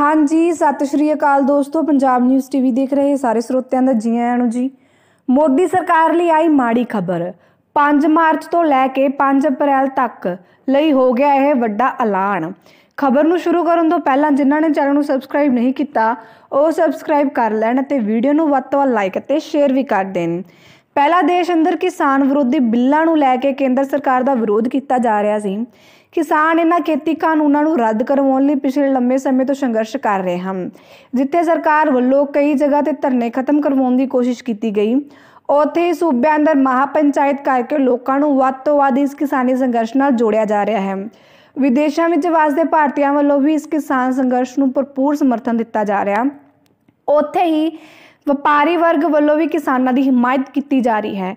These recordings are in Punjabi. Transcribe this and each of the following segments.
ਹਾਂਜੀ ਸਤਿ ਸ਼੍ਰੀ ਅਕਾਲ ਦੋਸਤੋ ਪੰਜਾਬ ਨਿਊਜ਼ ਟੀਵੀ ਦੇਖ ਰਹੇ ਸਾਰੇ ਸਰੋਤਿਆਂ ਦਾ ਜੀ ਆਇਆਂ ਨੂੰ ਜੀ ਮੋਦੀ ਸਰਕਾਰ ਲਈ ਆਈ ਮਾੜੀ ਖਬਰ 5 ਮਾਰਚ ਤੋਂ ਲੈ ਕੇ 5 ਅਪ੍ਰੈਲ ਤੱਕ ਲਈ ਹੋ ਗਿਆ ਇਹ ਵੱਡਾ ਐਲਾਨ ਖਬਰ ਨੂੰ ਸ਼ੁਰੂ ਕਰਨ ਤੋਂ ਪਹਿਲਾਂ ਜਿਨ੍ਹਾਂ ਨੇ ਚੈਨਲ ਨੂੰ ਸਬਸਕ੍ਰਾਈਬ ਨਹੀਂ ਕੀਤਾ ਉਹ ਸਬਸਕ੍ਰਾਈਬ ਕਰ ਲੈਣ ਅਤੇ ਵੀਡੀਓ ਨੂੰ ਵੱਧ ਤੋਂ ਵੱਧ ਲਾਈਕ ਅਤੇ ਸ਼ੇਅਰ ਵੀ ਕਰ ਦੇਣ ਪਹਿਲਾ ਦੇਸ਼ ਅੰਦਰ ਕਿਸਾਨ ਵਿਰੋਧੀ ਬਿੱਲਾਂ ਨੂੰ ਲੈ ਕੇ ਕੇਂਦਰ ਸਰਕਾਰ ਦਾ ਵਿਰੋਧ ਕੀਤਾ ਜਾ ਰਿਹਾ ਸੀ ਕਿਸਾਨ ਇਹਨਾਂ ਖੇਤੀ ਕਾਨੂੰਨਾਂ ਨੂੰ ਰੱਦ ਕਰਵਾਉਣ ਲਈ ਪਿਛਲੇ ਲੰਮੇ ਸਮੇਂ ਤੋਂ ਸੰਘਰਸ਼ ਕਰ ਰਹੇ ਹਨ ਜਿੱਥੇ ਸਰਕਾਰ ਵੱਲੋਂ ਕਈ ਜਗ੍ਹਾ ਤੇ ਧਰਨੇ ਖਤਮ ਕਰਵਾਉਣ ਦੀ ਕੋਸ਼ਿਸ਼ ਕੀਤੀ ਗਈ ਉੱਥੇ ਹੀ ਸੂਬਿਆਂ ਅੰਦਰ ਮਹਾਪੰਚਾਇਤ ਕਰਕੇ ਲੋਕਾਂ ਨੂੰ ਵੱਧ ਤੋਂ ਵੱਧ ਇਸ ਕਿਸਾਨੀ ਸੰਘਰਸ਼ ਨਾਲ ਜੋੜਿਆ ਜਾ ਰਿਹਾ ਹੈ ਵਿਦੇਸ਼ਾਂ ਵਿੱਚ ਵਸਦੇ ਭਾਰਤੀਆਂ ਵੱਲੋਂ ਵੀ ਇਸ ਕਿਸਾਨ ਸੰਘਰਸ਼ ਨੂੰ ਭਰਪੂਰ ਸਮਰਥਨ ਦਿੱਤਾ ਜਾ ਰਿਹਾ ਉੱਥੇ ਹੀ ਵਪਾਰੀ ਵਰਗ ਵੱਲੋਂ ਵੀ ਕਿਸਾਨਾਂ ਦੀ ਹਮਾਇਤ ਕੀਤੀ ਜਾ ਰਹੀ ਹੈ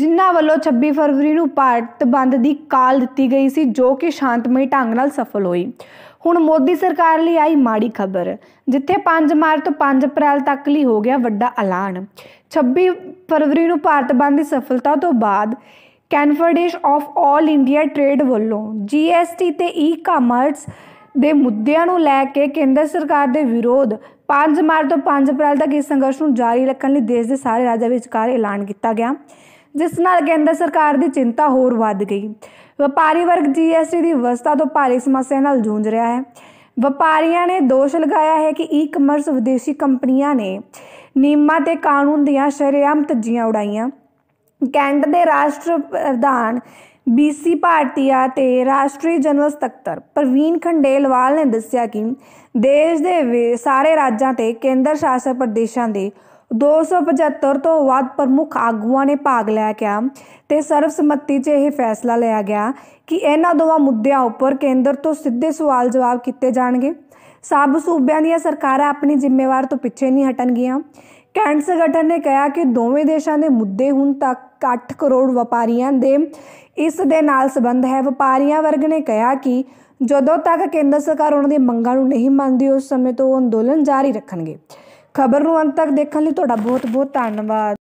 ਜਿਨ੍ਹਾਂ ਵੱਲੋਂ 26 ਫਰਵਰੀ ਨੂੰ ਭਾਰਤ ਬੰਦ ਦੀ ਕਾਲ ਦਿੱਤੀ ਗਈ ਸੀ ਜੋ ਕਿ ਸ਼ਾਂਤਮਈ ਢੰਗ ਨਾਲ ਸਫਲ ਹੋਈ ਹੁਣ ਮੋਦੀ ਸਰਕਾਰ ਲਈ ਆਈ ਮਾੜੀ ਖਬਰ ਜਿੱਥੇ 5 ਮਾਰਚ ਤੋਂ 5 ਅਪ੍ਰੈਲ ਤੱਕ ਲਈ ਹੋ ਗਿਆ ਵੱਡਾ ਐਲਾਨ 26 ਫਰਵਰੀ ਨੂੰ ਭਾਰਤ ਬੰਦ ਦੀ ਸਫਲਤਾ ਤੋਂ ਬਾਅਦ confederation of all India trade ਵੱਲੋਂ ਜੀਐਸਟੀ ਤੇ ਈ-ਕਾਮਰਸ ਦੇ ਮੁੱਦਿਆਂ ਨੂੰ ਲੈ ਕੇ ਕੇਂਦਰ ਸਰਕਾਰ ਦੇ ਵਿਰੋਧ 5 ਮਾਰਚ ਤੋਂ 5 ਅਪ੍ਰੈਲ ਤੱਕ ਇਸ ਸੰਘਰਸ਼ ਨੂੰ ਜਾਰੀ ਰੱਖਣ ਲਈ ਦੇਸ਼ ਦੇ ਸਾਰੇ ਰਾਜਾਂ ਵਿਚਕਾਰ ਐਲਾਨ ਕੀਤਾ ਗਿਆ ਜਿਸ ਨਾਲ ਕੇਂਦਰ ਸਰਕਾਰ ਦੀ ਚਿੰਤਾ ਹੋਰ ਵੱਧ ਗਈ ਵਪਾਰੀ ਵਰਗ ਜੀਐਸਟੀ ਦੀ ਵਿਵਸਥਾ ਤੋਂ ਭਾਰੀ ਸਮੱਸਿਆ ਨਾਲ ਜੂਝ ਰਿਹਾ ਹੈ ਵਪਾਰੀਆਂ ਨੇ ਦੋਸ਼ ਲਗਾਇਆ ਹੈ ਕਿ ਈ-ਕਮਰਸ ਵਿਦੇਸ਼ੀ ਕੰਪਨੀਆਂ ਨੇ ਨਿਯਮਾਂ ਤੇ ਕਾਨੂੰਨ ਦੀਆਂ ਸ਼ਰਿਆਮਤ ਜੀਆਂ ਉਡਾਈਆਂ ਕੈਂਟ ਦੇ ਰਾਸ਼ਟਰ ਪ੍ਰਧਾਨ ਬੀਸੀ ਭਾਰਤੀਆ ਤੇ ਰਾਸ਼ਟਰੀ ਜਨਰਲ ਸਕੱਤਰ ਪ੍ਰਵੀਨ ਖੰਡੇਲਵਾਲ ਨੇ ਦੱਸਿਆ ਕਿ ਦੇਸ਼ ਦੇ ਸਾਰੇ ਰਾਜਾਂ ਤੇ ਕੇਂਦਰ ਸ਼ਾਸਤ ਪ੍ਰਦੇਸ਼ਾਂ ਦੇ 275 ਤੋਂ ਵੱਧ ਪ੍ਰਮੁੱਖ ਆਗੂਆਂ ਨੇ ਭਾਗ ਲਿਆ ਗਿਆ ਤੇ ਸਰਵਸੰਮਤੀ 'ਚ ਇਹ ਫੈਸਲਾ ਲਿਆ ਗਿਆ ਕਿ ਇਹਨਾਂ ਦੋਵਾਂ ਮੁੱਦਿਆਂ ਉੱਪਰ ਕੇਂਦਰ ਤੋਂ ਸਿੱਧੇ ਸਵਾਲ ਜਵਾਬ ਕੀਤੇ ਜਾਣਗੇ ਸਭ ਸੂਬਿਆਂ ਦੀਆਂ ਸਰਕਾਰਾਂ ਆਪਣੀ ਜ਼ਿੰਮੇਵਾਰ ਤੋਂ ਪਿੱਛੇ ਨਹੀਂ ਹਟਣਗੀਆਂ ਕੈਂਟ ਸੰਗਠਨ ਨੇ ਕਿਹਾ ਕਿ ਦੋਵੇਂ ਦੇਸ਼ਾਂ ਦੇ ਮੁੱਦੇ ਹੁਣ ਤੱਕ 8 ਕਰੋੜ ਵਪਾਰੀਆਂ ਦੇ ਇਸ ਦੇ ਨਾਲ ਸੰਬੰਧ ਹੈ ਵਪਾਰੀਆਂ ਵਰਗ ਨੇ ਕਿਹਾ ਕਿ ਜਦੋਂ ਤੱਕ ਕੇਂਦਰ ਸਰਕਾਰ ਉਹਨਾਂ ਦੀ ਮੰਗਾਂ ਨੂੰ ਨਹੀਂ ਮੰਨਦੀ ਉਸ ਸਮੇਂ ਤੋਂ ਉਹ ਅੰਦੋਲਨ ਜਾਰੀ ਰੱਖਣਗੇ ਖਬਰ ਨੂੰ ਅੰਤ ਤੱਕ ਦੇਖਣ ਲਈ ਤੁਹਾਡਾ ਬਹੁਤ ਬਹੁਤ ਧੰਨਵਾਦ